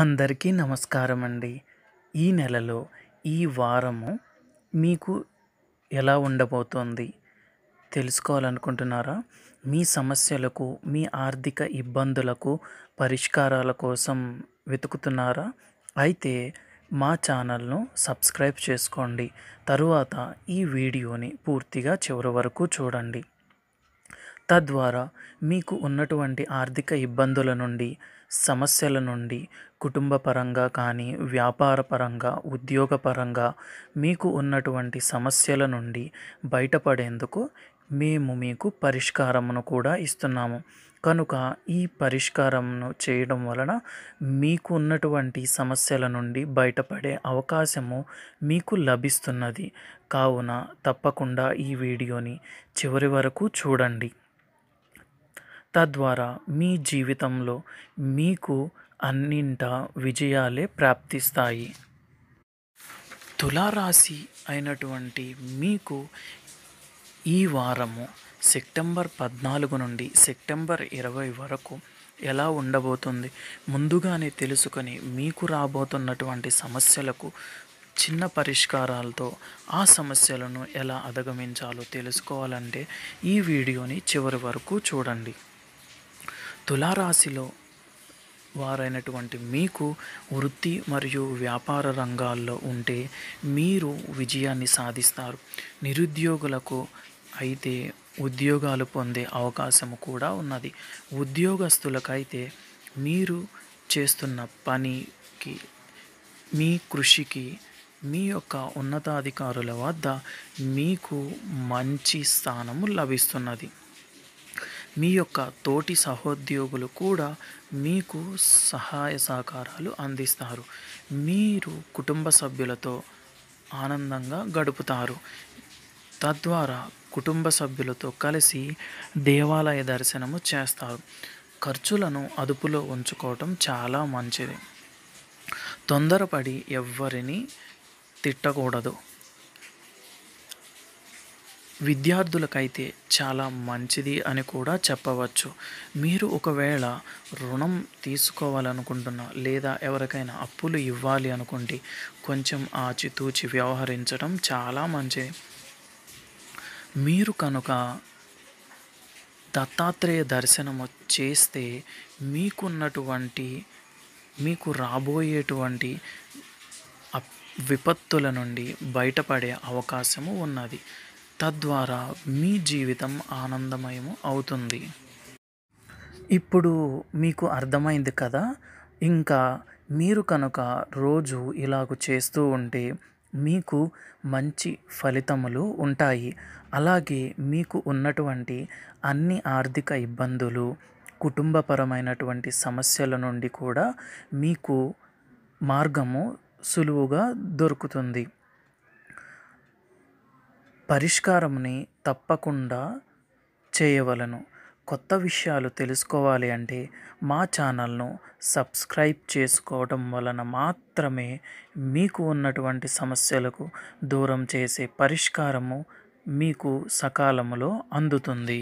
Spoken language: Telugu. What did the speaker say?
అందరికీ నమస్కారం అండి ఈ నెలలో ఈ వారము మీకు ఎలా ఉండబోతోంది తెలుసుకోవాలనుకుంటున్నారా మీ సమస్యలకు మీ ఆర్థిక ఇబ్బందులకు పరిష్కారాల కోసం వెతుకుతున్నారా అయితే మా ఛానల్ను సబ్స్క్రైబ్ చేసుకోండి తరువాత ఈ వీడియోని పూర్తిగా చివరి వరకు చూడండి తద్వారా మీకు ఉన్నటువంటి ఆర్థిక ఇబ్బందుల నుండి సమస్యల నుండి కుటుంబపరంగా కానీ వ్యాపారపరంగా ఉద్యోగపరంగా మీకు ఉన్నటువంటి సమస్యల నుండి బయటపడేందుకు మేము మీకు పరిష్కారమును కూడా ఇస్తున్నాము కనుక ఈ పరిష్కారమును చేయడం వలన మీకు ఉన్నటువంటి సమస్యల నుండి బయటపడే అవకాశము మీకు లభిస్తున్నది కావున తప్పకుండా ఈ వీడియోని చివరి వరకు చూడండి తద్వారా మీ జీవితంలో మీకు అన్నింట విజయాలే ప్రాప్తిస్తాయి తులారాశి అయినటువంటి మీకు ఈ వారము సెప్టెంబర్ పద్నాలుగు నుండి సెప్టెంబర్ ఇరవై వరకు ఎలా ఉండబోతుంది ముందుగానే తెలుసుకొని మీకు రాబోతున్నటువంటి సమస్యలకు చిన్న పరిష్కారాలతో ఆ సమస్యలను ఎలా అధిగమించాలో తెలుసుకోవాలంటే ఈ వీడియోని చివరి వరకు చూడండి తులారాశిలో వారైనటువంటి మీకు వృత్తి మరియు వ్యాపార రంగాల్లో ఉంటే మీరు విజయాన్ని సాధిస్తారు నిరుద్యోగులకు అయితే ఉద్యోగాలు పొందే అవకాశం కూడా ఉన్నది ఉద్యోగస్తులకైతే మీరు చేస్తున్న పనికి మీ కృషికి మీ యొక్క ఉన్నతాధికారుల వద్ద మీకు మంచి స్థానము లభిస్తున్నది మీ యొక్క తోటి సహోద్యోగులు కూడా మీకు సహాయ సహకారాలు అందిస్తారు మీరు కుటుంబ సభ్యులతో ఆనందంగా గడుపుతారు తద్వారా కుటుంబ సభ్యులతో కలిసి దేవాలయ దర్శనము చేస్తారు ఖర్చులను అదుపులో ఉంచుకోవటం చాలా మంచిది తొందరపడి ఎవ్వరిని తిట్టకూడదు విద్యార్థులకైతే చాలా మంచిది అని కూడా చెప్పవచ్చు మీరు ఒకవేళ రుణం తీసుకోవాలనుకుంటున్నా లేదా ఎవరికైనా అప్పులు ఇవ్వాలి అనుకుంటే కొంచెం ఆచితూచి వ్యవహరించడం చాలా మంచిది మీరు కనుక దత్తాత్రేయ దర్శనము చేస్తే మీకున్నటువంటి మీకు రాబోయేటువంటి విపత్తుల నుండి బయటపడే అవకాశము ఉన్నది తద్వారా మీ జీవితం ఆనందమయము అవుతుంది ఇప్పుడు మీకు అర్థమైంది కదా ఇంకా మీరు కనుక రోజు ఇలాగ చేస్తూ ఉంటే మీకు మంచి ఫలితములు ఉంటాయి అలాగే మీకు ఉన్నటువంటి అన్ని ఆర్థిక ఇబ్బందులు కుటుంబపరమైనటువంటి సమస్యల నుండి కూడా మీకు మార్గము సులువుగా దొరుకుతుంది పరిష్కారంని తప్పకుండా చేయవలను కొత్త విషయాలు తెలుసుకోవాలి అంటే మా ఛానల్ను సబ్స్క్రైబ్ చేసుకోవడం వలన మాత్రమే మీకు ఉన్నటువంటి సమస్యలకు దూరం చేసే పరిష్కారము మీకు సకాలంలో అందుతుంది